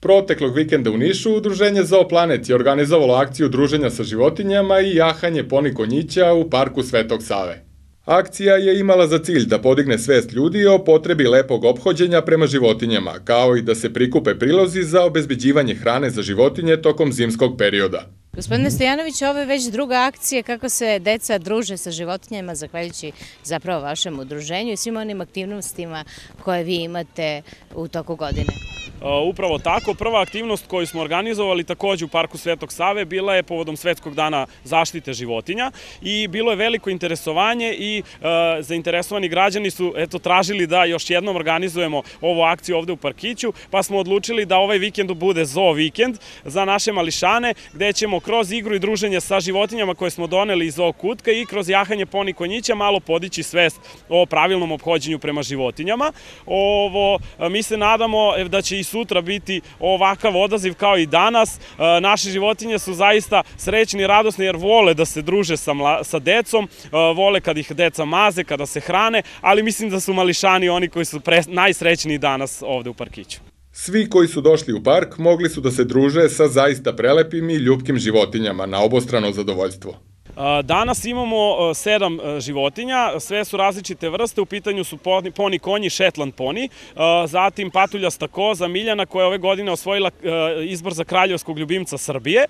Proteklog vikenda u Nišu Udruženje Zooplanet je organizovalo akciju druženja sa životinjama i jahanje poni konjića u parku Svetog Save. Akcija je imala za cilj da podigne svest ljudi o potrebi lepog obhođenja prema životinjama, kao i da se prikupe prilozi za obezbeđivanje hrane za životinje tokom zimskog perioda. Gospodine Stojanović, ovo je već druga akcija kako se deca druže sa životinjama, zahvaljujući zapravo vašem udruženju i svim onim aktivnostima koje vi imate u toku godine. E, upravo tako, prva aktivnost koju smo organizovali takođe u Parku Svetog Save bila je povodom Svetskog dana zaštite životinja i bilo je veliko interesovanje i e, zainteresovani građani su eto, tražili da još jednom organizujemo ovu akciju ovde u Parkiću, pa smo odlučili da ovaj vikend bude zoo vikend za naše mališane, gde ćemo kroz igru i druženje sa životinjama koje smo doneli iz zoo kutka i kroz jahanje poni konjića malo podići svest o pravilnom obhođenju prema životinjama. Ovo, e, mi se nadamo da će i sutra biti ovakav odaziv kao i danas. E, naše životinje su zaista srećni i radosni jer vole da se druže sa, sa decom, e, vole kad ih deca maze, kada se hrane, ali mislim da su mališani oni koji su najsrećni najsrećniji danas ovde u parkiću. Svi koji su došli u park mogli su da se druže sa zaista prelepim i ljubkim životinjama na obostrano zadovoljstvo. Danas imamo e, sedam e, životinja, sve su različite vrste, u pitanju su poni konji, šetland poni, e, zatim patuljasta koza Miljana koja je ove godine osvojila izbor za kraljevskog ljubimca Srbije,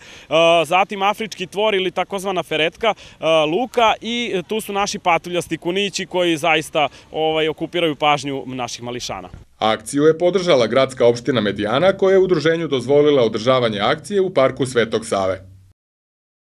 zatim afrički tvor ili takozvana feretka luka i tu su naši patuljasti kunići koji zaista ovaj, okupiraju pažnju naših mališana. Akciju je podržala gradska opština Medijana koja je udruženju dozvolila održavanje akcije u parku Svetog Save.